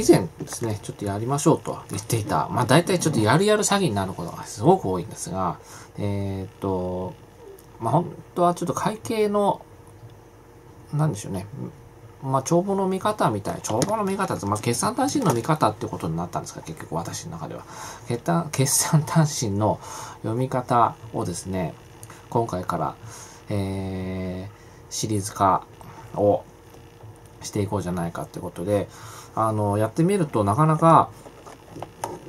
以前ですね、ちょっとやりましょうと言っていた、まあ大体ちょっとやるやる詐欺になることがすごく多いんですが、えー、っと、まあ本当はちょっと会計の、なんでしょうね、まあ帳簿の見方みたいな、帳簿の見方って、まあ決算単身の見方ってことになったんですが、結局私の中では。決決算単身の読み方をですね、今回から、えー、シリーズ化をしていこうじゃないかってことで、あの、やってみるとなかなか、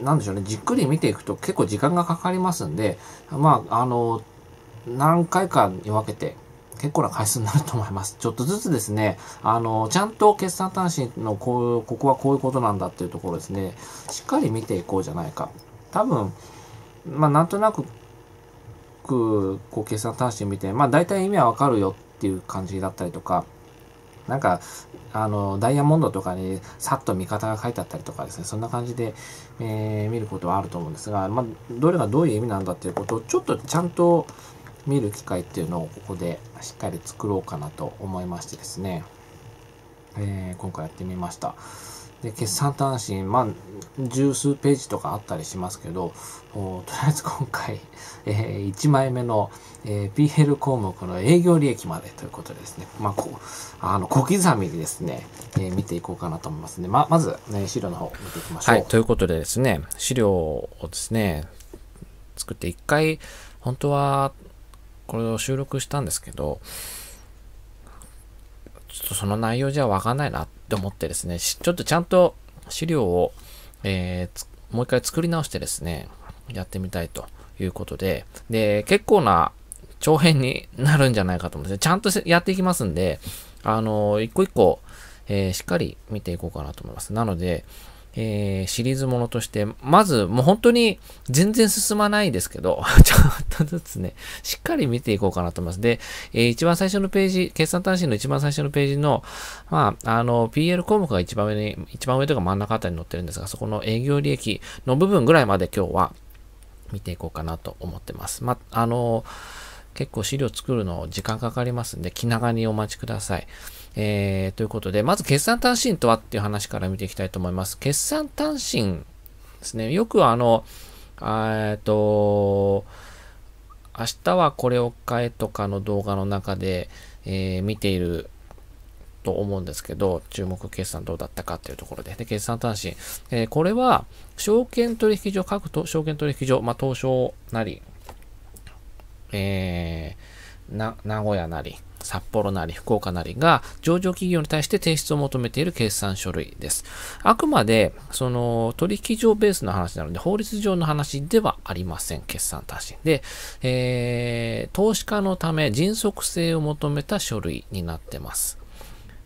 なんでしょうね、じっくり見ていくと結構時間がかかりますんで、まあ、あの、何回かに分けて結構な回数になると思います。ちょっとずつですね、あの、ちゃんと決算端子のこう、ここはこういうことなんだっていうところですね、しっかり見ていこうじゃないか。多分、まあ、なんとなく、こう、決算端子見て、まあ、大体意味はわかるよっていう感じだったりとか、なんか、あの、ダイヤモンドとかにさっと見方が書いてあったりとかですね、そんな感じで、えー、見ることはあると思うんですが、まあ、どれがどういう意味なんだっていうことを、ちょっとちゃんと見る機会っていうのをここでしっかり作ろうかなと思いましてですね、えー、今回やってみました。で、決算単身、まあ、十数ページとかあったりしますけど、とりあえず今回、えー、1枚目の、えー、PL 項目の営業利益までということですね、まあ、こあの小刻みにですね、えー、見ていこうかなと思いますね。ままず、ね、資料の方見ていきましょう、はい。ということでですね、資料をですね、作って一回、本当はこれを収録したんですけど、ちょっとその内容じゃわかんないなってって思ってですね、ちょっとちゃんと資料を、えー、もう一回作り直してですね、やってみたいということで、で、結構な長編になるんじゃないかと思うんですね。ちゃんとやっていきますんで、あのー、一個一個、えー、しっかり見ていこうかなと思います。なので、えー、シリーズものとして、まず、もう本当に全然進まないですけど、ちょっとずつね、しっかり見ていこうかなと思います。で、えー、一番最初のページ、決算単身の一番最初のページの、まあ、あの、PL 項目が一番上に、一番上とか真ん中あたりに載ってるんですが、そこの営業利益の部分ぐらいまで今日は見ていこうかなと思ってます。まあ、あの、結構資料作るの時間かかりますんで、気長にお待ちください。えー、ということで、まず決算単身とはっていう話から見ていきたいと思います。決算単身ですね。よくあの、えっと、明日はこれを買えとかの動画の中で、えー、見ていると思うんですけど、注目決算どうだったかっていうところで、で決算単身、えー、これは証券取引所、各と証券取引所、まあ、東証なり、えー、な、名古屋なり、札幌なり福岡なりが上場企業に対して提出を求めている決算書類です。あくまで、その取引上ベースの話なので、法律上の話ではありません、決算達成。で、えー、投資家のため迅速性を求めた書類になってます。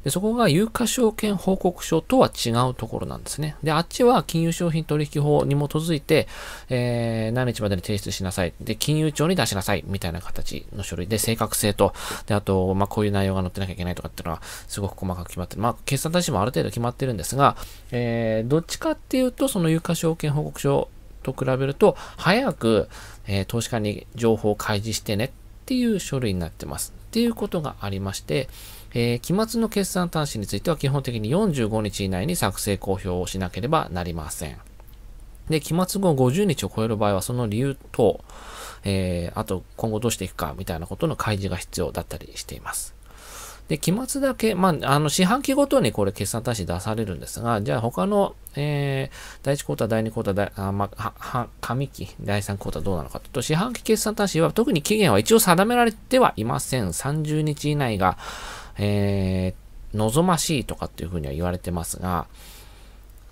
で、そこが有価証券報告書とは違うところなんですね。で、あっちは金融商品取引法に基づいて、えー、何日までに提出しなさい。で、金融庁に出しなさい。みたいな形の書類で、正確性と、で、あと、まあ、こういう内容が載ってなきゃいけないとかっていうのは、すごく細かく決まってる。まあ、決算対象もある程度決まってるんですが、えー、どっちかっていうと、その有価証券報告書と比べると、早く、えー、投資家に情報を開示してねっていう書類になってます。っていうことがありまして、えー、期末の決算端子については基本的に45日以内に作成公表をしなければなりません。で、期末後50日を超える場合はその理由と、えー、あと今後どうしていくかみたいなことの開示が必要だったりしています。で、期末だけ、まあ、あの、四半期ごとにこれ決算端子出されるんですが、じゃあ他の、えー、第1クォーター、第2クォーター、あまあ、は、上期、第3クォーターどうなのかというと、四半期決算端子は特に期限は一応定められてはいません。30日以内が、えー、望ましいとかっていうふうには言われてますが、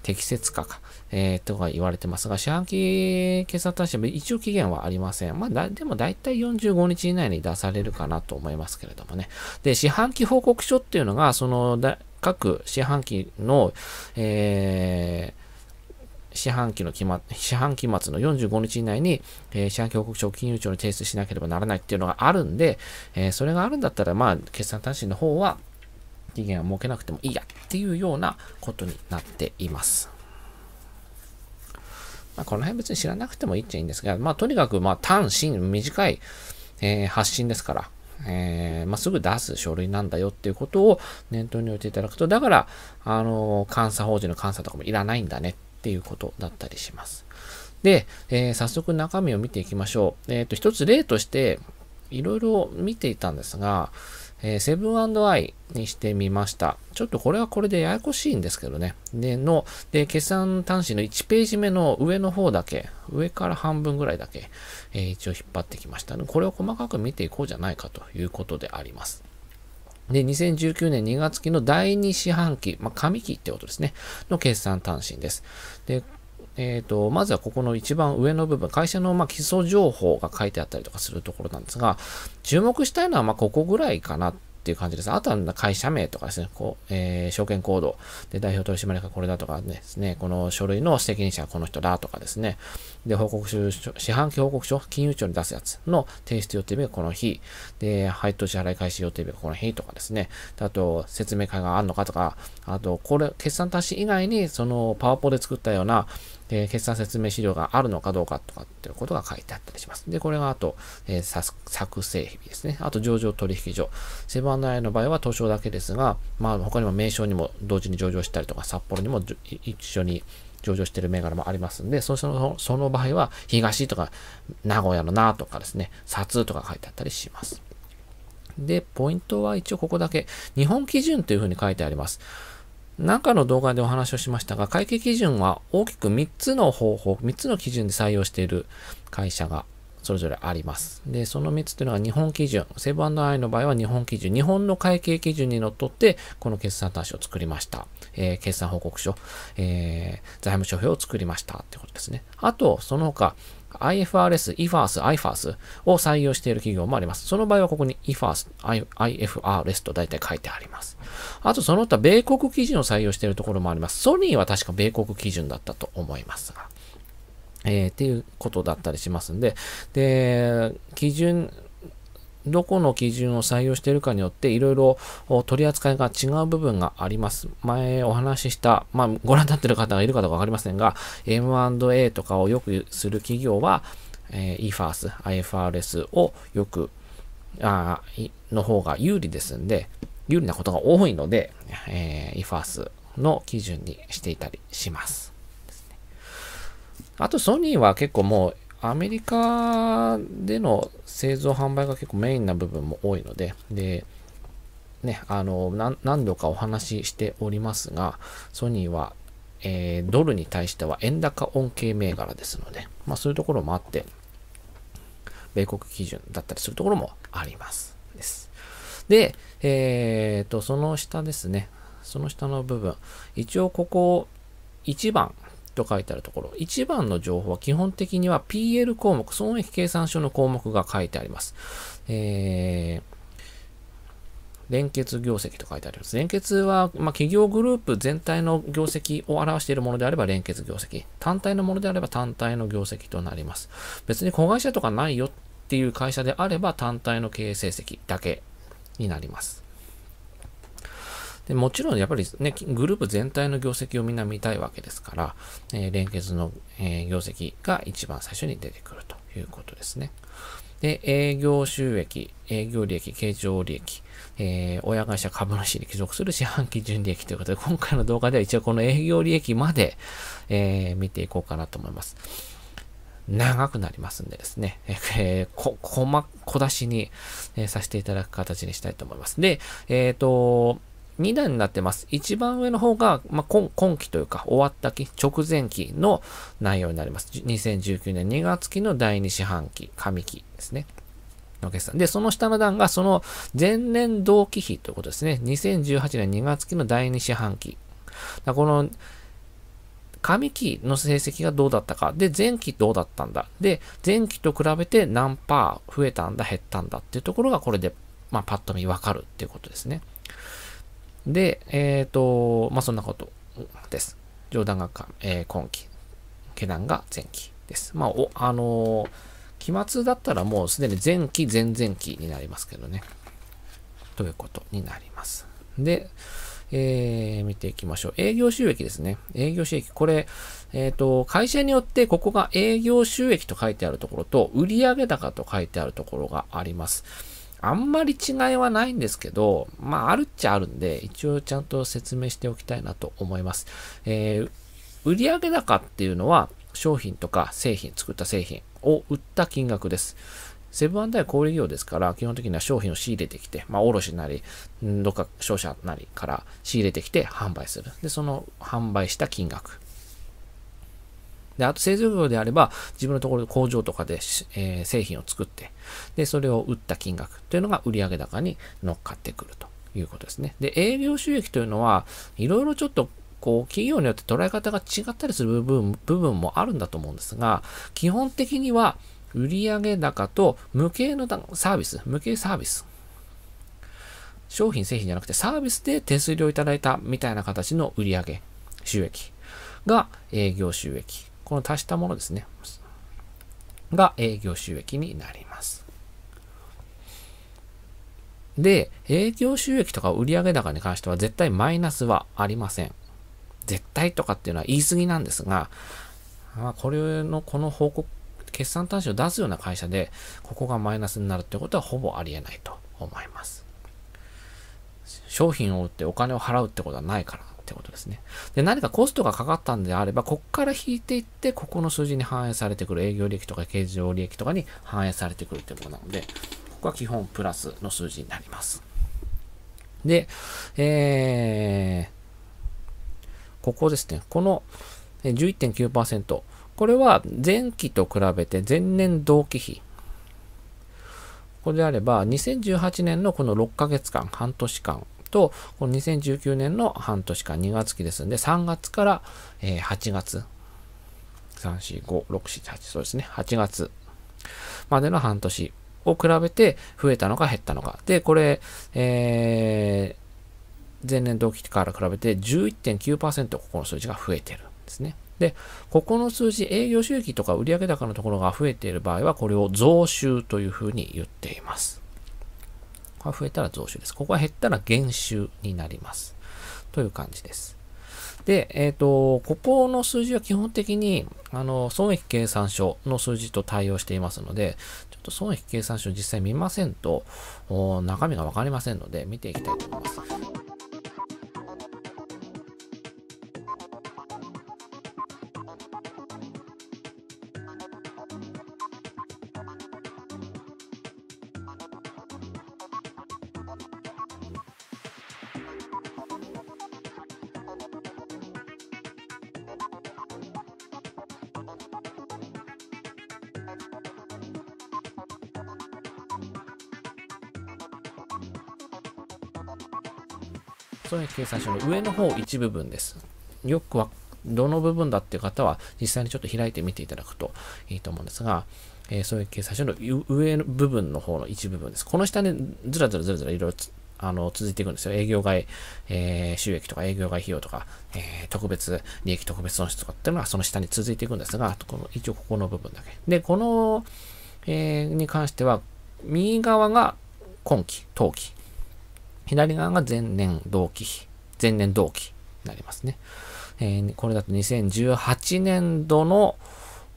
適切かか、えー、とか言われてますが、四半期決算対象、も一応期限はありません。まあ、だ、でも大体45日以内に出されるかなと思いますけれどもね。で、四半期報告書っていうのが、その、だ各四半期の、えー、四半期の期末、四半期末の45日以内に、えー、四半報告書を金融庁に提出しなければならないっていうのがあるんで、えー、それがあるんだったら、まあ、決算短信の方は、期限を設けなくてもいいやっていうようなことになっています。まあ、この辺別に知らなくてもいいっちゃいいんですが、まあ、とにかく、まあ、短信、短い、えー、発信ですから、えー、まあ、すぐ出す書類なんだよっていうことを念頭に置いていただくと、だから、あの監査法人の監査とかもいらないんだねっっていうことだったりします。で、えー、早速中身を見ていきましょう。えっ、ー、と、一つ例として、いろいろ見ていたんですが、えセブンアイにしてみました。ちょっとこれはこれでややこしいんですけどね。で、の、で、決算端子の1ページ目の上の方だけ、上から半分ぐらいだけ、えー、一応引っ張ってきました。これを細かく見ていこうじゃないかということであります。で、2019年2月期の第2四半期、まあ、上期ってことですね、の決算単身です。で、えっ、ー、と、まずはここの一番上の部分、会社のま基礎情報が書いてあったりとかするところなんですが、注目したいのはまここぐらいかなっていう感じです。あとは会社名とかですね、こう、えー、証券コードで代表取締役これだとかですね、この書類の責任者はこの人だとかですね、で、報告書、四半期報告書、金融庁に出すやつの提出予定日がこの日、で、配当支払い開始予定日がこの日とかですね、あと、説明会があるのかとか、あと、これ、決算達し以外に、その、パワポで作ったような、えー、決算説明資料があるのかどうかとかっていうことが書いてあったりします。で、これがあと、えー、作成日ですね。あと、上場取引所。セブンアイの場合は東証だけですが、まあ、他にも名称にも同時に上場したりとか、札幌にも一緒に上場している銘柄もありますんで、そのその場合は、東とか、名古屋のなとかですね、札とか書いてあったりします。で、ポイントは一応ここだけ、日本基準というふうに書いてあります。何かの動画でお話をしましたが、会計基準は大きく3つの方法、3つの基準で採用している会社がそれぞれあります。で、その3つというのは日本基準。セブンアイの場合は日本基準。日本の会計基準にのっとって、この決算端子を作りました。えー、決算報告書、えー、財務諸表を作りましたということですね。あと、その他、IFRS、IFRS、IFRS を採用している企業もあります。その場合はここに IFRS、IFRS と大体書いてあります。あとその他、米国基準を採用しているところもあります。ソニーは確か米国基準だったと思いますが。えー、っていうことだったりしますんで、で、基準、どこの基準を採用しているかによっていろいろ取り扱いが違う部分があります。前お話しした、まあ、ご覧になっている方がいるかどうかわかりませんが、M&A とかをよくする企業は、えー、EFAS、IFRS をよく、あの方が有利ですんで、有利なことが多いので、えー、EFAS の基準にしていたりします。あとソニーは結構もうアメリカでの製造販売が結構メインな部分も多いので、で、ね、あの、何度かお話ししておりますが、ソニーは、えー、ドルに対しては円高恩恵銘柄ですので、まあそういうところもあって、米国基準だったりするところもあります。です。で、えー、と、その下ですね。その下の部分。一応ここ1番と書いてあるところ、1番の情報は基本的には PL 項目、損益計算書の項目が書いてあります。えー連結業績と書いてあります。連結は、まあ、企業グループ全体の業績を表しているものであれば連結業績。単体のものであれば単体の業績となります。別に子会社とかないよっていう会社であれば単体の経営成績だけになります。でもちろんやっぱりね、グループ全体の業績をみんな見たいわけですから、えー、連結の、えー、業績が一番最初に出てくるということですね。で、営業収益、営業利益、経常利益、えー、親会社株主に帰属する四半期純利益ということで、今回の動画では一応この営業利益まで、えー、見ていこうかなと思います。長くなりますんでですね、えー、こ、こま、小出しに、えー、させていただく形にしたいと思います。で、えっ、ー、と、2段になってます。一番上の方が、まあ、今今期というか、終わった期、直前期の内容になります。2019年2月期の第2四半期、上期ですね。の決算。で、その下の段がその前年同期比ということですね。2018年2月期の第2四半期。だこの、上期の成績がどうだったか。で、前期どうだったんだ。で、前期と比べて何パー増えたんだ、減ったんだっていうところがこれで、まあ、パッと見わかるっていうことですね。で、えっ、ー、と、まあ、そんなことです。上段が、えー、今期、下段が前期です。まあ、お、あのー、期末だったらもうすでに前期、前々期になりますけどね。ということになります。で、えー、見ていきましょう。営業収益ですね。営業収益。これ、えっ、ー、と、会社によって、ここが営業収益と書いてあるところと、売上高と書いてあるところがあります。あんまり違いはないんですけど、まあ、あるっちゃあるんで、一応ちゃんと説明しておきたいなと思います。えー、売上高っていうのは、商品とか製品、作った製品を売った金額です。セブンアダイ小売業ですから、基本的には商品を仕入れてきて、まあ、卸なり、どっか商社なりから仕入れてきて販売する。で、その販売した金額。で、あと製造業であれば、自分のところで工場とかで、えー、製品を作って、で、それを売った金額というのが売上高に乗っかってくるということですね。で、営業収益というのは、いろいろちょっとこう、企業によって捉え方が違ったりする部分、部分もあるんだと思うんですが、基本的には、売上高と無形のサービス、無形サービス。商品、製品じゃなくてサービスで手数料いただいたみたいな形の売上収益が営業収益この足したものですね。が営業収益になります。で、営業収益とか売上高に関しては絶対マイナスはありません。絶対とかっていうのは言い過ぎなんですが、まあ、これの、この報告、決算端子を出すような会社で、ここがマイナスになるってことはほぼありえないと思います。商品を売ってお金を払うってことはないからってことですね。で、何かコストがかかったんであれば、こっから引いていって、ここの数字に反映されてくる。営業利益とか経常利益とかに反映されてくるってことなので、ここは基本プラスの数字になります。で、えー、ここですね。この11.9%。これは前期と比べて前年同期比。ここであれば、2018年のこの6ヶ月間、半年間と、この2019年の半年間、2月期ですんで、3月から、えー、8月、3、4、5、6、7、8、そうですね、8月までの半年を比べて増えたのか減ったのか。で、これ、えー、前年同期から比べて11.9%ここの数字が増えてるんですね。で、ここの数字、営業収益とか売上高のところが増えている場合は、これを増収というふうに言っています。ま増えたら増収です。ここが減ったら減収になります。という感じです。で、えっ、ー、と、ここの数字は基本的に、あの、損益計算書の数字と対応していますので、ちょっと損益計算書実際見ませんと、中身がわかりませんので、見ていきたいと思います。損益計算書の上の方一部分です。よくは、どの部分だっていう方は、実際にちょっと開いてみていただくといいと思うんですが、えー、損益計算書の上の部分の方の一部分です。この下ね、ずらずらずらずらいろいろあの続いていくんですよ。営業外、えー、収益とか営業外費用とか、えー、特別、利益特別損失とかっていうのはその下に続いていくんですが、この一応ここの部分だけ。で、この、えー、に関しては、右側が今期、当期。左側が前年同期比、前年同期になりますね。えー、これだと2018年度の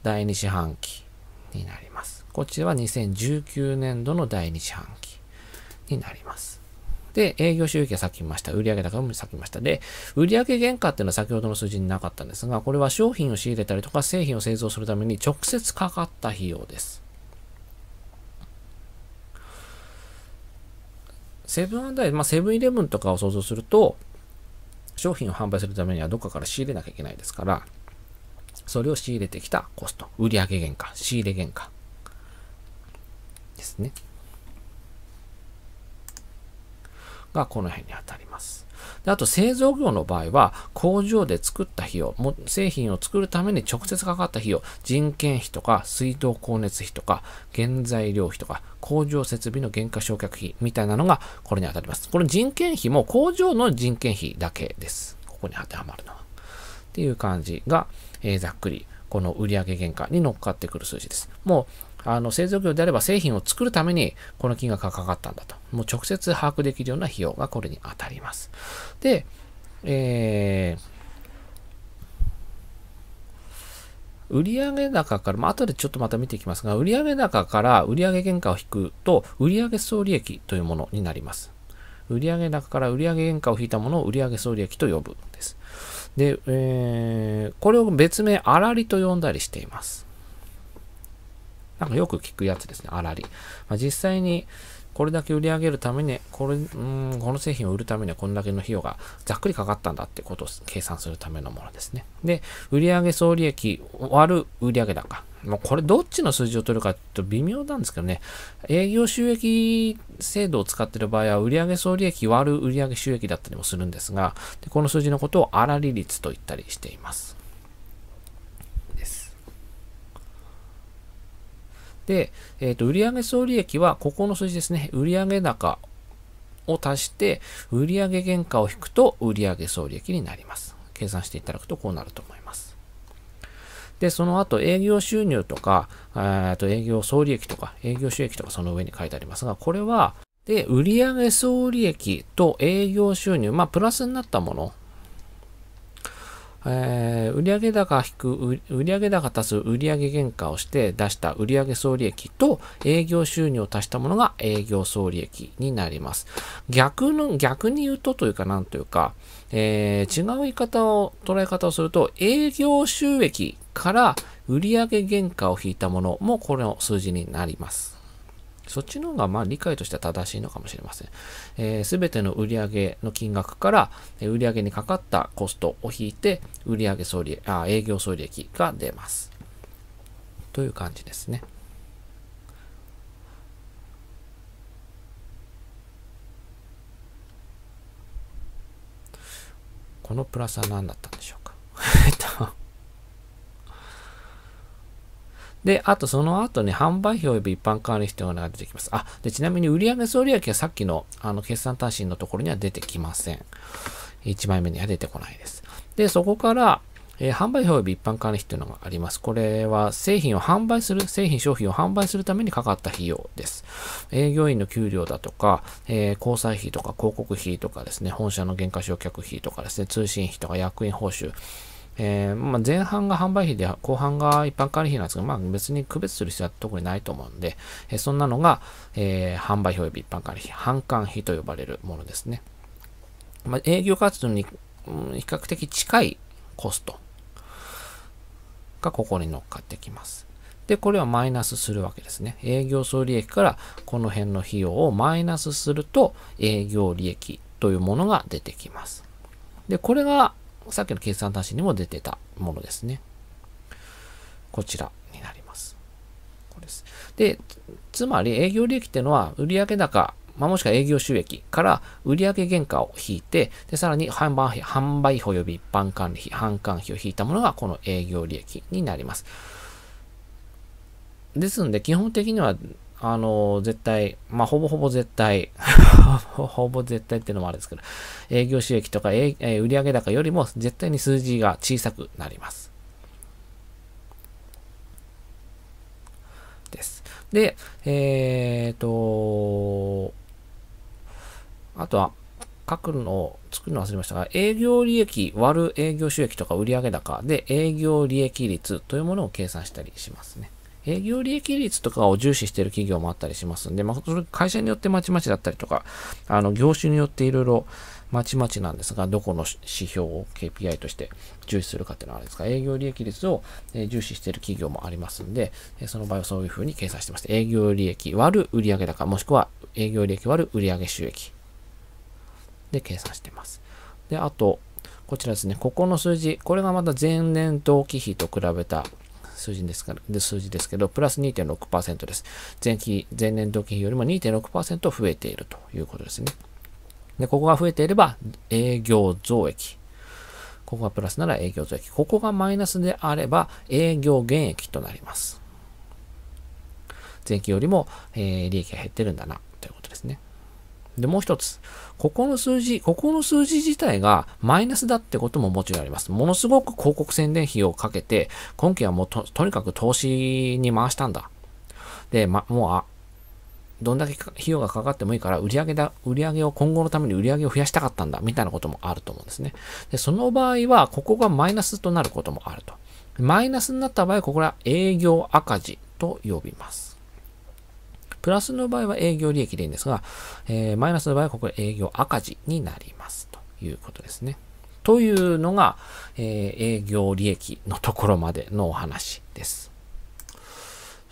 第2四半期になります。こっちは2019年度の第2四半期になります。で、営業収益はさっき言いました。売上高もさっき言いました。で、売上原価っていうのは先ほどの数字になかったんですが、これは商品を仕入れたりとか製品を製造するために直接かかった費用です。セブンアンダイ、まあ、セブンイレブンとかを想像すると、商品を販売するためにはどっかから仕入れなきゃいけないですから、それを仕入れてきたコスト、売上原価、仕入れ原価ですね。がこの辺に当たります。であと製造業の場合は、工場で作った費用、も製品を作るために直接かかった費用、人件費とか、水道光熱費とか、原材料費とか、工場設備の減価償却費みたいなのがこれに当たります。この人件費も工場の人件費だけです。ここに当てはまるのは。っていう感じが、えー、ざっくりこの売上原価に乗っかってくる数字です。もうあの製造業であれば製品を作るためにこの金額がかかったんだと。もう直接把握できるような費用がこれに当たります。で、えー、売上高から、まあ、後でちょっとまた見ていきますが、売上高から売上原価を引くと、売上総利益というものになります。売上高から売上原価を引いたものを売上総利益と呼ぶです。で、えー、これを別名、あらりと呼んだりしています。なんかよく聞くやつですね、あらり。まあ、実際に、これだけ売り上げるために、これ、うん、この製品を売るためにはこんだけの費用がざっくりかかったんだってことを計算するためのものですね。で、売上総利益割る売上高。もうこれどっちの数字を取るかと微妙なんですけどね。営業収益制度を使っている場合は、売上総利益割る売上収益だったりもするんですが、でこの数字のことを粗利率と言ったりしています。で、えっ、ー、と、売上総利益は、ここの数字ですね。売上高を足して、売上原価を引くと、売上総利益になります。計算していただくとこうなると思います。で、その後営業収入とか、えと営業総利益とか、営業収益とかその上に書いてありますが、これは、で、売上総利益と営業収入、まあ、プラスになったものえー、売上高引く、売上高足す売上原価をして出した売上総利益と営業収入を足したものが営業総利益になります。逆の、逆に言うとというかなんというか、えー、違う言い方を、捉え方をすると、営業収益から売上原価を引いたものもこの数字になります。そっちの方がまあ理解としては正しいのかもしれません。す、えー、べ、ての売上の金額から、売上にかかったコストを引いて、売上総利あ営業総利益が出ます。という感じですね。このプラスは何だったんでしょうかで、あとその後ね、販売費及び一般管理費というのが出てきます。あ、で、ちなみに売上総利益はさっきの、あの、決算単身のところには出てきません。1枚目には出てこないです。で、そこから、えー、販売費及び一般管理費というのがあります。これは製品を販売する、製品商品を販売するためにかかった費用です。営業員の給料だとか、えー、交際費とか広告費とかですね、本社の減価償却費とかですね、通信費とか役員報酬、えー、まあ、前半が販売費で後半が一般管理費なんですど、まあ、別に区別する必要は特にないと思うんで、えー、そんなのが、えー、販売費及び一般管理費、販管費と呼ばれるものですね。まあ、営業活動に、うん、比較的近いコストがここに乗っかってきます。で、これはマイナスするわけですね。営業総利益からこの辺の費用をマイナスすると営業利益というものが出てきます。で、これがさっきの計算端子にも出てたものですね。こちらになります。これです。で、つまり営業利益っていうのは売上高、まあ、もしくは営業収益から売上原価を引いて、で、さらに販売費、販売費及び一般管理費、販管費を引いたものがこの営業利益になります。ですので、基本的にはあの、絶対、まあ、ほぼほぼ絶対 ほぼ絶対っていうのもあるんですけど、営業収益とか、えー、売上高よりも絶対に数字が小さくなります。です。で、えっ、と、あとは、書くのを作るの忘れましたが、営業利益割る営業収益とか売上高で営業利益率というものを計算したりしますね。営業利益率とかを重視している企業もあったりしますんで、まあ、会社によってまちまちだったりとか、あの、業種によっていろいろまちまちなんですが、どこの指標を KPI として重視するかっていうのはあれですか、営業利益率を重視している企業もありますんで、その場合はそういうふうに計算してまして、営業利益割る売上高、もしくは営業利益割る売上収益で計算してます。で、あと、こちらですね、ここの数字、これがまた前年同期比と比べた数字ですから、数字ですけど、プラス2.6%です。前期、前年同期比よりも2.6%増えているということですね。で、ここが増えていれば、営業増益。ここがプラスなら営業増益。ここがマイナスであれば、営業減益となります。前期よりも、えー、利益が減ってるんだな、ということですね。で、もう一つ。ここの数字、ここの数字自体がマイナスだってことももちろんあります。ものすごく広告宣伝費をかけて、今期はもうととにかく投資に回したんだ。で、ま、もう、あ、どんだけ費用がかかってもいいから、売上だ、売上を今後のために売上を増やしたかったんだ、みたいなこともあると思うんですね。で、その場合は、ここがマイナスとなることもあると。マイナスになった場合、ここは営業赤字と呼びます。プラスの場合は営業利益でいいんですが、えー、マイナスの場合はここ営業赤字になりますということですね。というのが、えー、営業利益のところまでのお話です。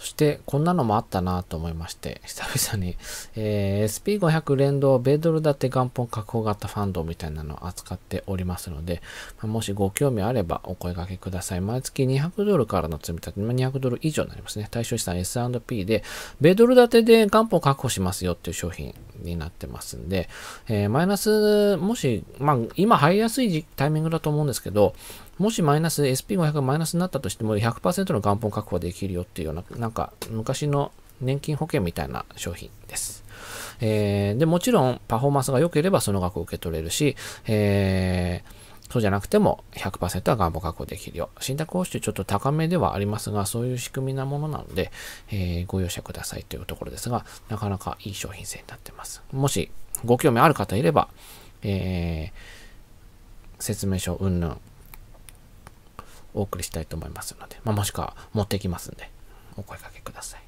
そしてこんなのもあったなと思いまして、久々に、えー、SP500 連動米ドル建て元本確保型ファンドみたいなのを扱っておりますので、まもしご興味あればお声掛けください。毎月200ドルからの積み立て、ま200ドル以上になりますね。対象資産 S&P で、米ドル建てで元本確保しますよっていう商品になってますんで、えー、マイナス、もし、まあ、今入りやすいタイミングだと思うんですけど、もしマイナス、SP500 マイナスになったとしても100%の元本確保できるよっていうような、なんか昔の年金保険みたいな商品です。えー、で、もちろんパフォーマンスが良ければその額を受け取れるし、えー、そうじゃなくても100%は元本確保できるよ。信託報酬ちょっと高めではありますが、そういう仕組みなものなので、えー、ご容赦くださいというところですが、なかなかいい商品性になってます。もしご興味ある方いれば、えー、説明書云々お送りしたいと思いますので、まあ、もしくは持ってきますんで、お声掛けください。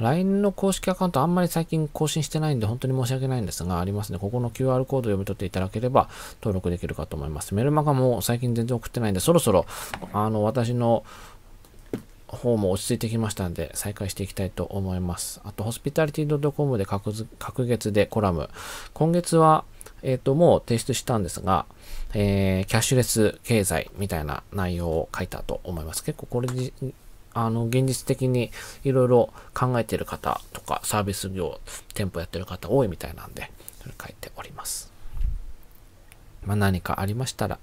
LINE の公式アカウントあんまり最近更新してないんで本当に申し訳ないんですがありますね。ここの QR コードを読み取っていただければ登録できるかと思います。メルマガも最近全然送ってないんでそろそろあの私の方も落ち着いてきましたんで再開していきたいと思います。あとホスピタリティ .com で各月でコラム。今月は、えっ、ー、ともう提出したんですがえー、キャッシュレス経済みたいな内容を書いたと思います。結構これに、あの、現実的にいろいろ考えている方とか、サービス業、店舗やってる方多いみたいなんで、それ書いております。まあ、何かありましたら、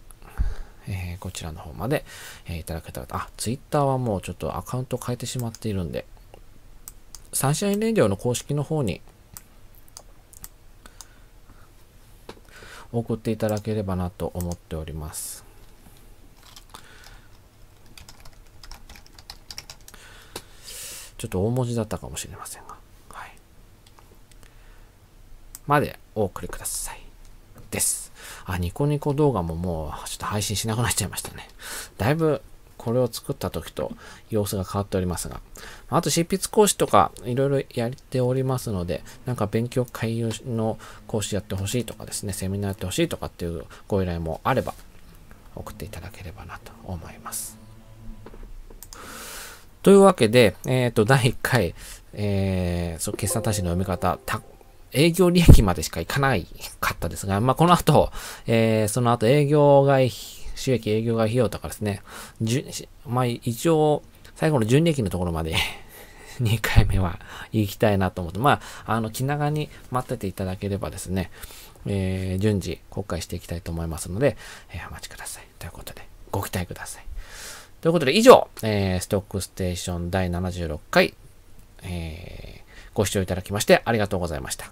えー、こちらの方まで、えー、いただけたら、あ、Twitter はもうちょっとアカウント変えてしまっているんで、サンシャインレディオの公式の方に送っていただければなと思っております。ちょっと大文字だったかもしれませんが。はい。までお送りください。です。あ、ニコニコ動画ももうちょっと配信しなくなっちゃいましたね。だいぶこれを作った時と様子が変わっておりますが、あと執筆講師とかいろいろやっておりますので、なんか勉強会の講師やってほしいとかですね、セミナーやってほしいとかっていうご依頼もあれば、送っていただければなと思います。というわけで、えっ、ー、と、第1回、えー、そう、決算大使の読み方、営業利益までしかいかないかったですが、まあ、この後、えー、その後営業外費収益営業外費用とかですね、まあ、一応、最後の純利益のところまで2 回目は行きたいなと思って、まあ、あの、気長に待ってていただければですね、えー、順次公開していきたいと思いますので、えー、お待ちください。ということで、ご期待ください。ということで、以上、えー、ストックステーション第76回、えー、ご視聴いただきましてありがとうございました。